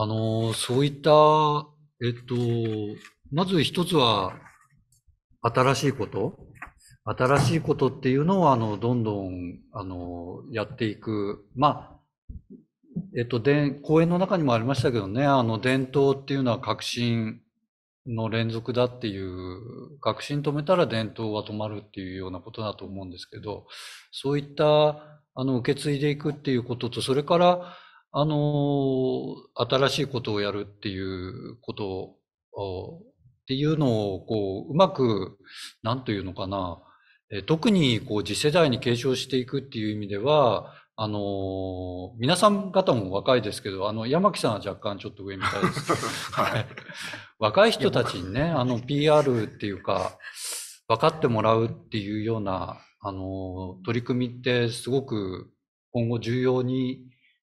あの、そういった、えっと、まず一つは、新しいこと。新しいことっていうのを、あの、どんどん、あの、やっていく。まあ、えっと、で、講演の中にもありましたけどね、あの、伝統っていうのは革新の連続だっていう、革新止めたら伝統は止まるっていうようなことだと思うんですけど、そういった、あの、受け継いでいくっていうことと、それから、あの、新しいことをやるっていうことを、っていうのを、こう、うまく、なんというのかな、特に、こう、次世代に継承していくっていう意味では、あの、皆さん方も若いですけど、あの、山木さんは若干ちょっと上みたいです。はい。若い人たちにね、あの、PR っていうか、分かってもらうっていうような、あの、取り組みってすごく今後重要に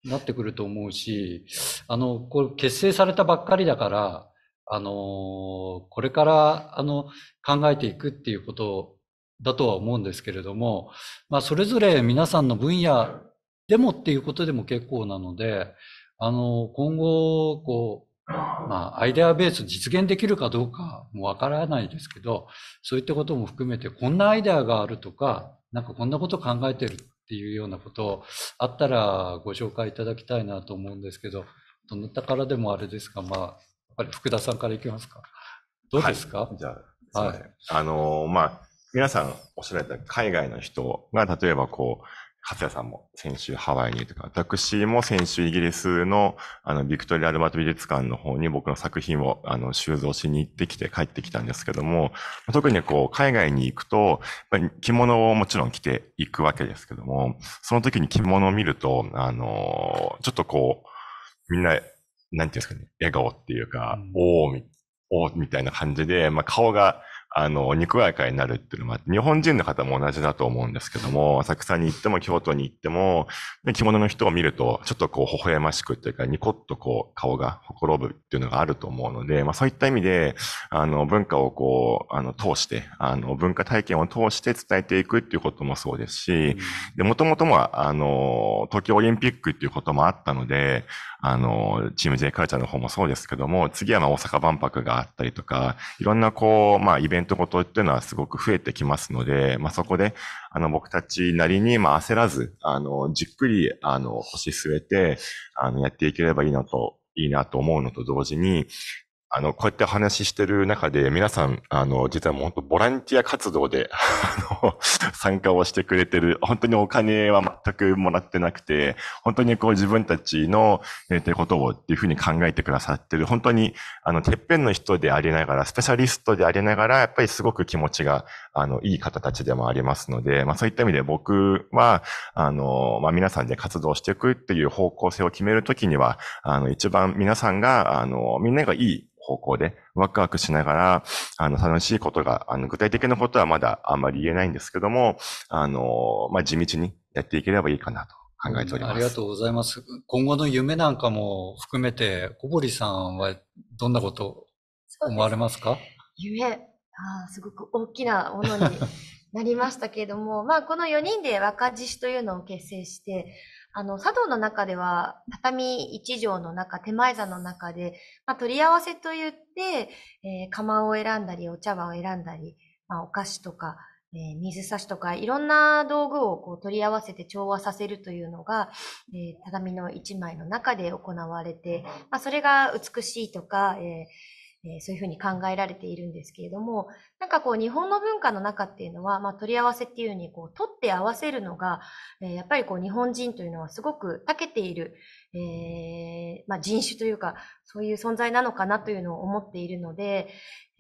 なってくると思うし、あの、これ結成されたばっかりだから、あの、これから、あの、考えていくっていうことだとは思うんですけれども、まあ、それぞれ皆さんの分野でもっていうことでも結構なので、あの、今後、こう、まあ、アイデアベース実現できるかどうかもわからないですけど、そういったことも含めて、こんなアイデアがあるとか、なんかこんなこと考えてるっていうようなことあったらご紹介いただきたいなと思うんですけど、どなたからでもあれですか、まあ、やっぱり福田さんからいきますか。どうですか、はい、じゃあ、はい、あのー、まあ、皆さんおっしゃられた海外の人が、例えばこう、ハツヤさんも先週ハワイにとか、私も先週イギリスのあのビクトリア・アルバート美術館の方に僕の作品をあの収蔵しに行ってきて帰ってきたんですけども、特にこう海外に行くと、着物をもちろん着ていくわけですけども、その時に着物を見ると、あの、ちょっとこう、みんな、なんていうんですかね、笑顔っていうか、うん、おみ、おーみたいな感じで、まあ顔が、あの、肉外貨になるっていうのは、日本人の方も同じだと思うんですけども、浅草に行っても京都に行っても、着物の人を見ると、ちょっとこう、微笑ましくっていうか、ニコッとこう、顔がほころぶっていうのがあると思うので、まあそういった意味で、あの、文化をこう、あの、通して、あの、文化体験を通して伝えていくっていうこともそうですし、で、もともとも、あの、東京オリンピックっていうこともあったので、あの、チーム J カルチャーの方もそうですけども、次はまあ大阪万博があったりとか、いろんなこう、まあイベントントことっていうのはすごく増えてきますので、まあ、そこで、あの、僕たちなりに、まあ、焦らず、あの、じっくり、あの、星据えて、あの、やっていければいいなと、いいなと思うのと同時に、あの、こうやって話してる中で、皆さん、あの、実はもう本当ボランティア活動で、あの、参加をしてくれてる、本当にお金は全くもらってなくて、本当にこう自分たちのえっていことをっていうふうに考えてくださってる、本当に、あの、てっぺんの人でありながら、スペシャリストでありながら、やっぱりすごく気持ちがあの、いい方たちでもありますので、まあそういった意味で僕は、あの、まあ皆さんで活動していくっていう方向性を決めるときには、あの、一番皆さんが、あの、みんながいい方向でワクワクしながら、あの、楽しいことが、あの、具体的なことはまだあんまり言えないんですけども、あの、まあ地道にやっていければいいかなと考えております。ありがとうございます。今後の夢なんかも含めて、小堀さんはどんなこと思われますか夢、あすごく大きなものに なりましたけれども、まあ、この4人で若獅子というのを結成して、あの、茶道の中では、畳一畳の中、手前座の中で、まあ、取り合わせといって、えー、釜を選んだり、お茶碗を選んだり、まあ、お菓子とか、えー、水差しとか、いろんな道具をこう取り合わせて調和させるというのが、えー、畳の一枚の中で行われて、まあ、それが美しいとか、ええー、そういうふうに考えられているんですけれども、なんかこう日本の文化の中っていうのは、まあ取り合わせっていうふうにこう取って合わせるのが、えー、やっぱりこう日本人というのはすごく長けている、えー、まあ人種というか、そういう存在なのかなというのを思っているので、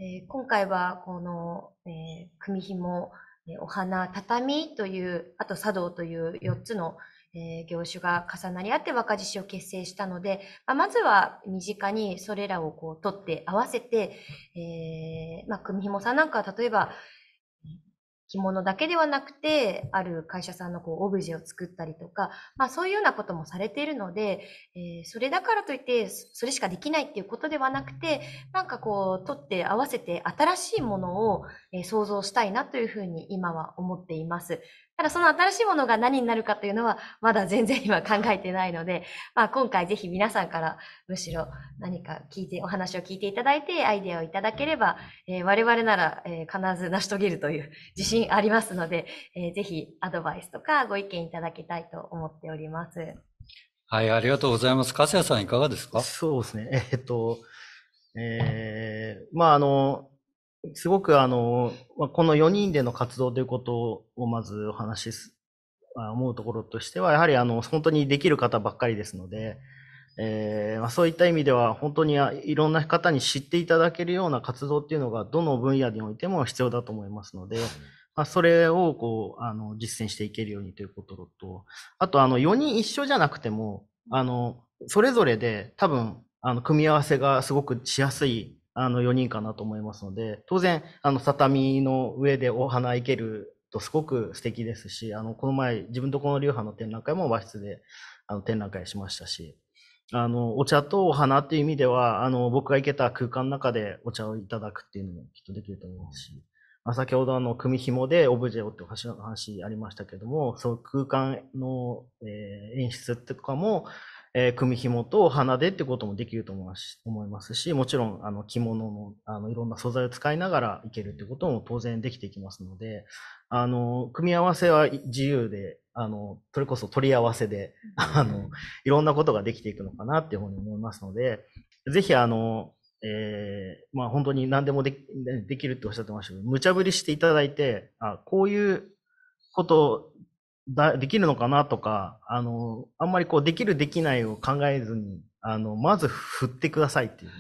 えー、今回はこの、えー、組紐、お花、畳という、あと茶道という4つの、うんえ業種が重なり合って若獅子を結成したので、まあ、まずは身近にそれらをこう取って合わせて、えー、まあ、組紐さんなんかは例えば、着物だけではなくて、ある会社さんのこうオブジェを作ったりとか、まあそういうようなこともされているので、えー、それだからといって、それしかできないっていうことではなくて、なんかこう、取って合わせて新しいものを、え想像したいなというふうに今は思っています。ただその新しいものが何になるかというのは、まだ全然今考えてないので、まあ今回ぜひ皆さんからむしろ何か聞いて、お話を聞いていただいて、アイデアをいただければ、えー、我々なら、えー、必ず成し遂げるという自信ありますので、えー、ぜひアドバイスとかご意見いただきたいと思っております。はい、ありがとうございます。粕谷さんいかがですかそうですね。えー、っと、えー、まああの、すごくあの、この4人での活動ということをまずお話しす、思うところとしては、やはりあの、本当にできる方ばっかりですので、えーまあ、そういった意味では本当にいろんな方に知っていただけるような活動っていうのがどの分野においても必要だと思いますので、まあ、それをこうあの実践していけるようにということとあとあの4人一緒じゃなくてもあのそれぞれで多分あの組み合わせがすごくしやすいあの4人かなと思いますので、当然、あの畳の上でお花いけるとすごく素敵ですし、あのこの前、自分とこの流派の展覧会も和室であの展覧会しましたし、あのお茶とお花っていう意味では、あの僕が行けた空間の中でお茶をいただくっていうのもきっとできると思いますし、まあ、先ほどあの組紐でオブジェをって話ありましたけども、そういう空間の、え演出とかも、えー、組紐と鼻でってこともできると思いますし、もちろんあの着物のあのいろんな素材を使いながらいけるってことも当然できていきますので、あの組み合わせは自由で、あのそれこそ取り合わせで、あのいろんなことができていくのかなっていうふうに思いますので、ぜひあの、えー、まあ、本当に何でもできるっておっしゃってましたけど、無茶ぶりしていただいて、あこういうことだできるのかなとか、あの、あんまりこう、できるできないを考えずに、あの、まず振ってくださいっていう、ね、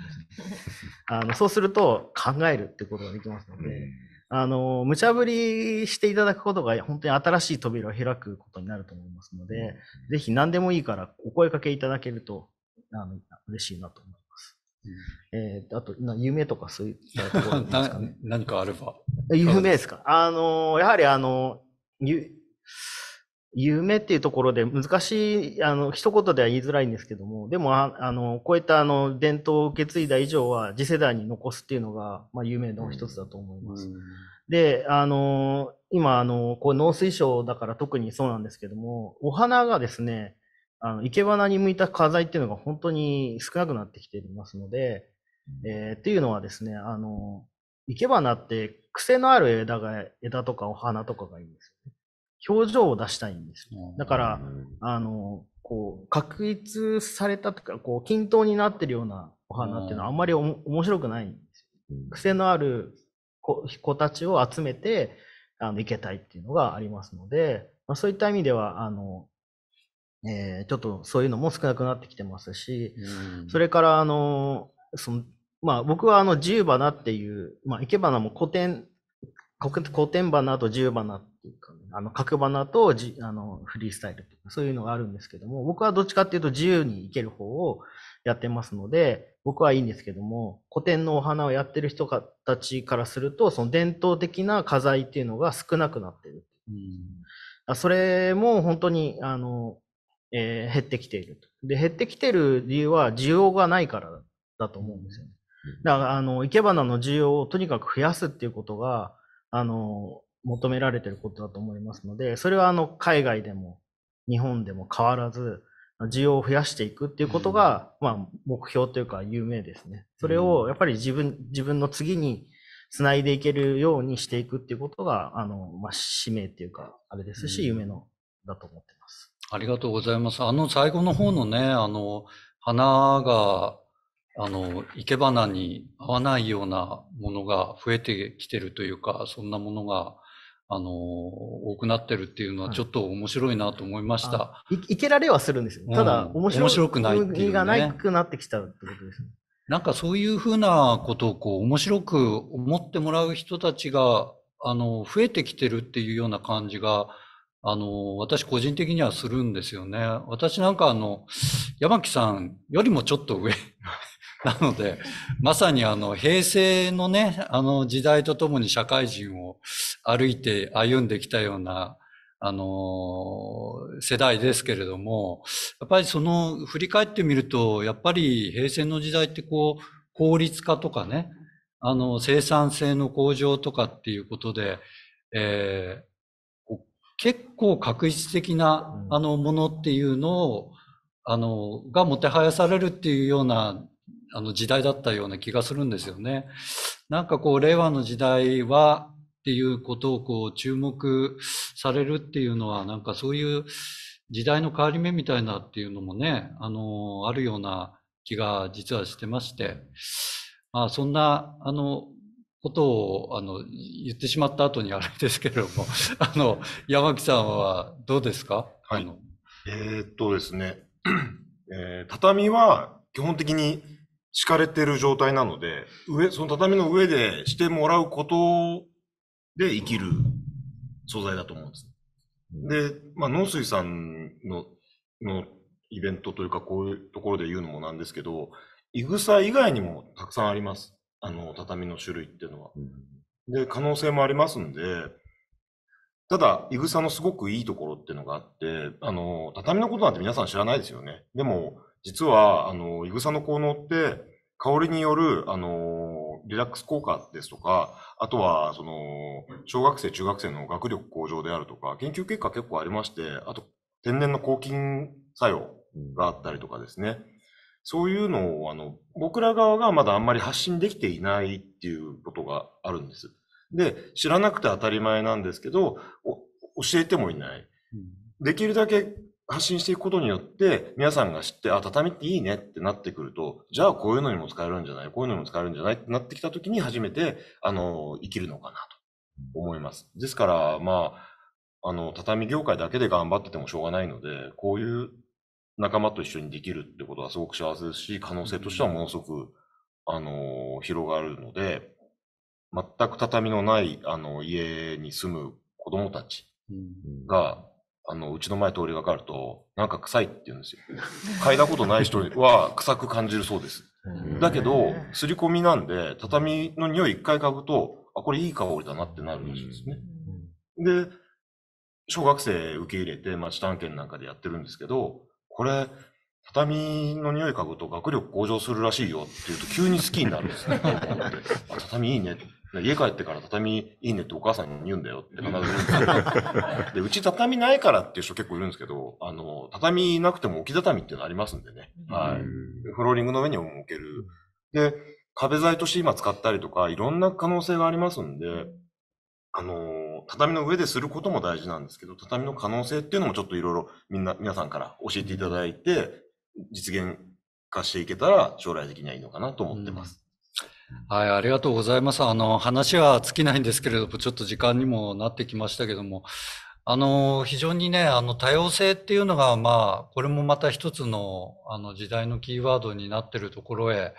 あの、そうすると考えるってことができますので、あの、無茶ぶりしていただくことが本当に新しい扉を開くことになると思いますので、ぜひ何でもいいからお声かけいただけると、あの、嬉しいなと思います。えー、あと、な夢とかそういったところですかね 何かあれば。夢ですかあの、やはりあの、ゆ夢っていうところで難しい、あの、一言では言いづらいんですけども、でも、ああの、こういったあの、伝統を受け継いだ以上は次世代に残すっていうのが、まあ、夢の一つだと思います。うん、で、あの、今、あの、こう農水省だから特にそうなんですけども、お花がですね、あの、生け花に向いた花材っていうのが本当に少なくなってきていますので、えー、っていうのはですね、あの、生け花って癖のある枝が、枝とかお花とかがいいんですよね。表情を出したいんです。だから、あの、こう、確立されたとか、こう、均等になってるようなお花っていうのはあんまり面白くないんですよ。癖のある子子たちを集めて、あの、いけたいっていうのがありますので、まあ、そういった意味では、あの、えー、ちょっとそういうのも少なくなってきてますし、それから、あの、その、まあ、僕はあの、自由花っていう、まあ、いけ花も古典、古典花と自由花っていうか、ね、あの、角花とじあのフリースタイルとか、そういうのがあるんですけども、僕はどっちかっていうと自由に行ける方をやってますので、僕はいいんですけども、古典のお花をやってる人たちからすると、その伝統的な花材っていうのが少なくなってる。うん、それも本当に、あの、えー、減ってきているで、減ってきてる理由は需要がないからだと思うんですよね。だから、あの、生け花の需要をとにかく増やすっていうことが、あの、求められてることだと思いますので、それはあの海外でも日本でも変わらず、需要を増やしていくっていうことが、うん、まあ、目標というか、有名ですね。それをやっぱり自分、自分の次に繋いでいけるようにしていくっていうことが、あの、まあ、使命っていうか、あれですし、うん、夢の、だと思ってます。ありがとうございます。あの、最後の方のね、あの、花が、あの、生け花に合わないようなものが増えてきてるというか、そんなものが、あの、多くなってるっていうのはちょっと面白いなと思いました。いけられはするんですよ。ただ、うん、面白くないっていう、ね。がなくなってきたってことですね。なんかそういうふうなことをこう面白く思ってもらう人たちが、あの、増えてきてるっていうような感じが、あの、私個人的にはするんですよね。私なんかあの、山木さんよりもちょっと上 なので、まさにあの、平成のね、あの時代とともに社会人を歩いて歩んできたような、あの、世代ですけれども、やっぱりその、振り返ってみると、やっぱり平成の時代ってこう、効率化とかね、あの、生産性の向上とかっていうことで、えー、結構確実的な、あの、ものっていうのを、あの、がもてはやされるっていうようなあの時代だったような気がするんですよね。なんかこう、令和の時代はっていうことをこう、注目されるっていうのは、なんかそういう時代の変わり目みたいなっていうのもね、あの、あるような気が実はしてまして、まあ、そんな、あの、ことを、あの、言ってしまった後にあれですけれども、あの、山木さんはどうですかはい。えー、っとですね、えー、畳は基本的に敷かれてる状態なので、上、その畳の上でしてもらうことで生きる素材だと思うんです。で、まあ、農水さんの、のイベントというか、こういうところで言うのもなんですけど、いぐさ以外にもたくさんあります。あの、畳の種類っていうのは。で、可能性もありますんで、ただ、いぐさのすごくいいところっていうのがあって、あの、畳のことなんて皆さん知らないですよね。でも、実は、あの、いぐさの効能って、香りによる、あの、リラックス効果ですとか、あとは、その、小学生、中学生の学力向上であるとか、研究結果結構ありまして、あと、天然の抗菌作用があったりとかですね。そういうのを、あの、僕ら側がまだあんまり発信できていないっていうことがあるんです。で、知らなくて当たり前なんですけど、教えてもいない。できるだけ発信していくことによって、皆さんが知って、あ、畳っていいねってなってくると、じゃあこういうのにも使えるんじゃないこういうのにも使えるんじゃないってなってきたときに初めて、あの、生きるのかなと思います。ですから、まあ、あの、畳業界だけで頑張っててもしょうがないので、こういう仲間と一緒にできるってことはすごく幸せですし、可能性としてはものすごく、あの、広がるので、全く畳のない、あの、家に住む子供たちが、うんあの、うちの前通りがかかると、なんか臭いって言うんですよ。嗅いだことない人は臭く感じるそうです。だけど、すり込みなんで、畳の匂い一回嗅ぐと、あ、これいい香りだなってなるらしいですね。で、小学生受け入れて街探検なんかでやってるんですけど、これ、畳の匂い嗅ぐと学力向上するらしいよって言うと急に好きになるんですね。あ畳いいね。家帰ってから畳いいねってお母さんに言うんだよって必ず言うんですで、うち畳ないからっていう人結構いるんですけど、あの、畳なくても置き畳っていうのありますんでね。はい。フローリングの上にも置ける。で、壁材として今使ったりとか、いろんな可能性がありますんで、あの、畳の上ですることも大事なんですけど、畳の可能性っていうのもちょっといろいろみんな、皆さんから教えていただいて、実現化していけたら将来的にはいいのかなと思ってます。はい、ありがとうございます。あの、話は尽きないんですけれども、ちょっと時間にもなってきましたけども、あの、非常にね、あの、多様性っていうのが、まあ、これもまた一つの、あの、時代のキーワードになっているところへ、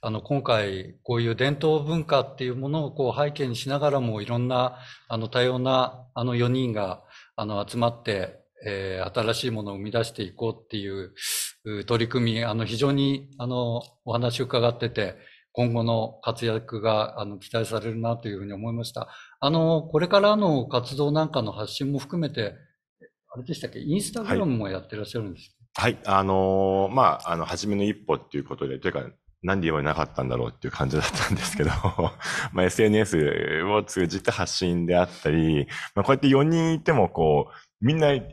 あの、今回、こういう伝統文化っていうものを、こう、背景にしながらも、いろんな、あの、多様な、あの、4人が、あの、集まって、えー、新しいものを生み出していこうっていう、取り組み、あの、非常に、あの、お話を伺ってて、今後の活躍が、あの、期待されるなというふうに思いました。あの、これからの活動なんかの発信も含めて、あれでしたっけ、インスタグラムもやってらっしゃるんですはい、あのー、まあ、あの、初めの一歩っていうことで、というか、なんでれなかったんだろうっていう感じだったんですけど まあ SNS を通じて発信であったり、まあこうやって4人いてもこう、みんな違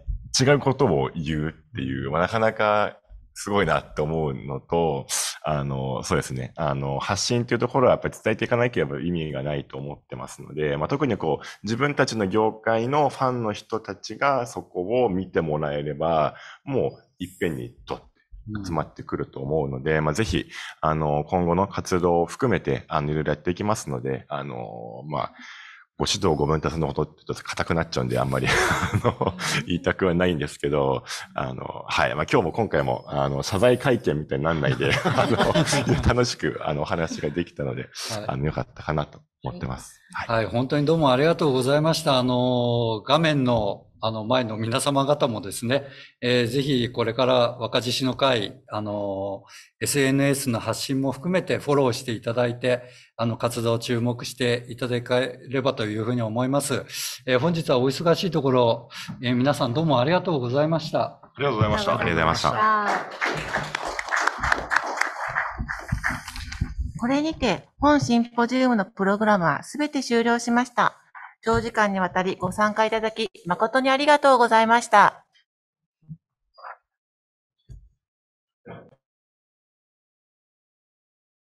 うことを言うっていう、まあなかなかすごいなって思うのと、あの、そうですね。あの、発信というところはやっぱり伝えていかなければ意味がないと思ってますので、まあ、特にこう、自分たちの業界のファンの人たちがそこを見てもらえれば、もういっぺんにと集まってくると思うので、まあ、ぜひ、あの、今後の活動を含めて、あの、いろいろやっていきますので、あの、まあ、ご指導ご分担のことってちょっと硬くなっちゃうんで、あんまりあの、言いたくはないんですけど、あの、はい。まあ、今日も今回も、あの、謝罪会見みたいになんないで、あの、楽しく、あの、お話ができたので、はい、あの、よかったかなと思ってます、はい。はい。本当にどうもありがとうございました。あの、画面のあの、前の皆様方もですね、えー、ぜひこれから若獅子の会、あの、SNS の発信も含めてフォローしていただいて、あの、活動を注目していただければというふうに思います。えー、本日はお忙しいところ、えー、皆さんどうもありがとうございました。ありがとうございました。ありがとうございました。これにて本シンポジウムのプログラムは全て終了しました。長時間にわたりご参加いただき、誠にありがとうございました。